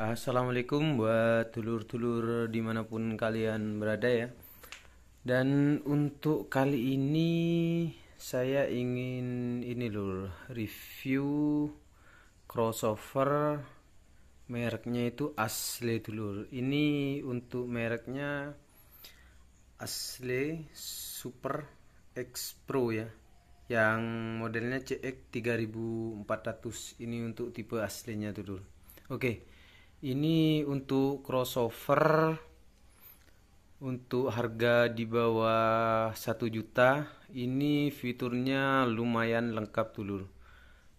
Assalamualaikum buat dulur-dulur dimanapun kalian berada ya Dan untuk kali ini saya ingin ini dulu review crossover mereknya itu asli dulur Ini untuk mereknya asli Super X Pro ya Yang modelnya CX3400 ini untuk tipe aslinya dulur Oke okay ini untuk crossover untuk harga di bawah 1 juta ini fiturnya lumayan lengkap dulu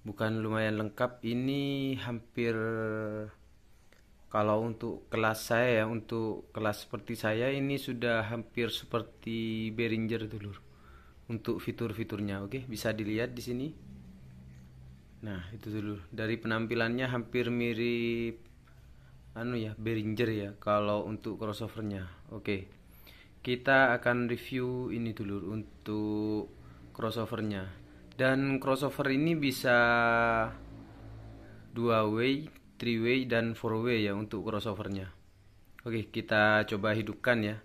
bukan lumayan lengkap ini hampir kalau untuk kelas saya ya untuk kelas seperti saya ini sudah hampir seperti Behringer dulu untuk fitur-fiturnya oke okay? bisa dilihat di sini nah itu dulu dari penampilannya hampir mirip anu ya Behringer ya kalau untuk crossovernya oke kita akan review ini dulu untuk crossovernya dan crossover ini bisa dua way three way dan four way ya untuk crossovernya oke kita coba hidupkan ya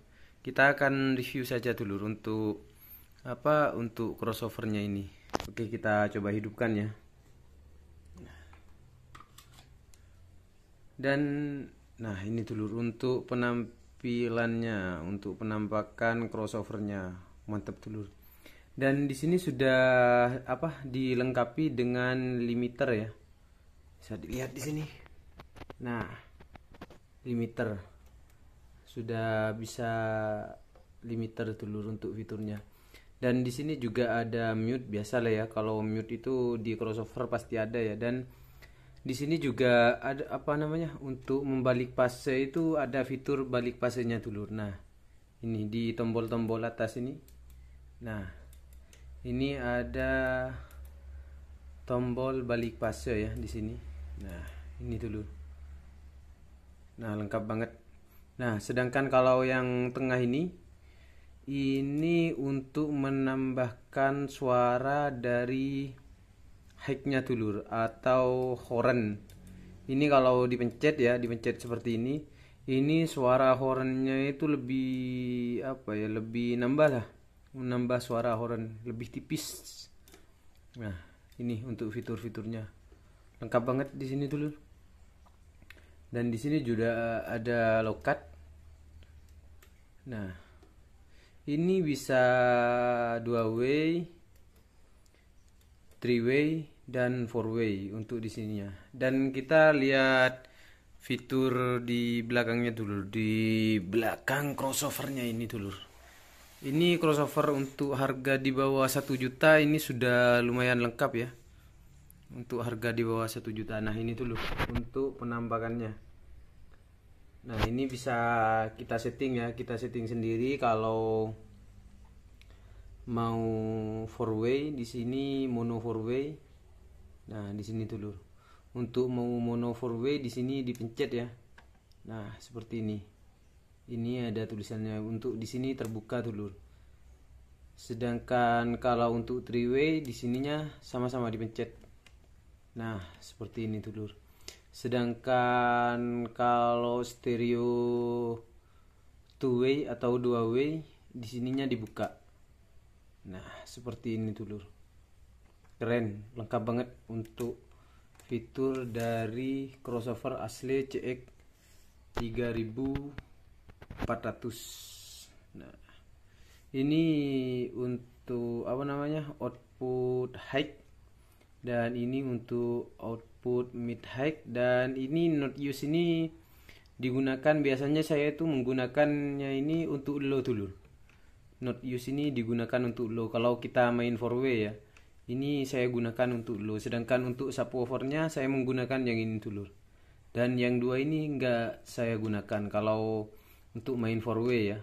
kita akan review saja dulu untuk apa untuk crossovernya ini oke kita coba hidupkan ya dan nah ini dulu untuk penampilannya untuk penampakan crossovernya mantap dulu. dan di sini sudah apa dilengkapi dengan limiter ya bisa dilihat di sini nah limiter sudah bisa limiter dulu untuk fiturnya dan di sini juga ada mute biasa lah ya kalau mute itu di crossover pasti ada ya dan di sini juga ada apa namanya untuk membalik fase itu ada fitur balik fasenya dulu nah ini di tombol-tombol atas ini nah ini ada tombol balik fase ya di sini nah ini dulu nah lengkap banget nah sedangkan kalau yang tengah ini ini untuk menambahkan suara dari hike-nya dulu atau horn ini kalau dipencet ya dipencet seperti ini ini suara hornnya itu lebih apa ya lebih nambah lah menambah suara horn lebih tipis nah ini untuk fitur-fiturnya lengkap banget di sini dulu dan di sini juga ada lokat nah ini bisa dua way three way dan four way untuk di sininya dan kita lihat fitur di belakangnya dulu di belakang crossovernya ini dulu ini crossover untuk harga di bawah satu juta ini sudah lumayan lengkap ya untuk harga di bawah satu juta nah ini dulu untuk penampakannya nah ini bisa kita setting ya kita setting sendiri kalau mau four way di sini mono four way nah di sini dulur untuk mau mono four way di sini dipencet ya nah seperti ini ini ada tulisannya untuk di sini terbuka dulur sedangkan kalau untuk three way di sininya sama-sama dipencet nah seperti ini dulur sedangkan kalau stereo two way atau dua way di sininya dibuka nah seperti ini dulu keren lengkap banget untuk fitur dari crossover asli CX 3400 nah ini untuk apa namanya output high dan ini untuk output mid high dan ini not use ini digunakan biasanya saya itu menggunakannya ini untuk low dulu not use ini digunakan untuk low kalau kita main 4way ya ini saya gunakan untuk low sedangkan untuk subwoofernya saya menggunakan yang ini dulu dan yang dua ini enggak saya gunakan kalau untuk main 4way ya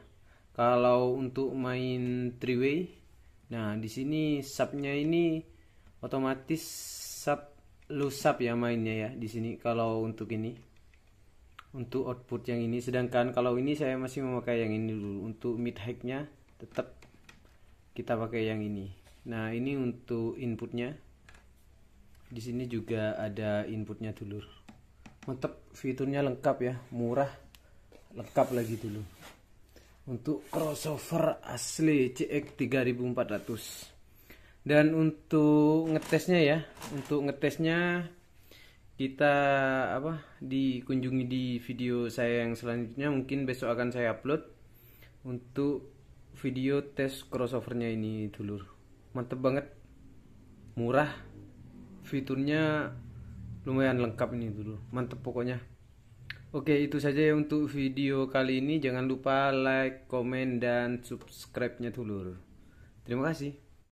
kalau untuk main 3 way nah di sini subnya ini otomatis sub low sub ya mainnya ya di sini kalau untuk ini untuk output yang ini sedangkan kalau ini saya masih memakai yang ini dulu untuk mid high nya tetap kita pakai yang ini nah ini untuk inputnya di sini juga ada inputnya dulu. mantap fiturnya lengkap ya murah lengkap lagi dulu untuk crossover asli CX3400 dan untuk ngetesnya ya untuk ngetesnya kita apa dikunjungi di video saya yang selanjutnya mungkin besok akan saya upload untuk video tes crossovernya ini dulur mantep banget murah fiturnya lumayan lengkap ini dulu mantep pokoknya oke itu saja ya untuk video kali ini jangan lupa like comment dan subscribe nya dulur terima kasih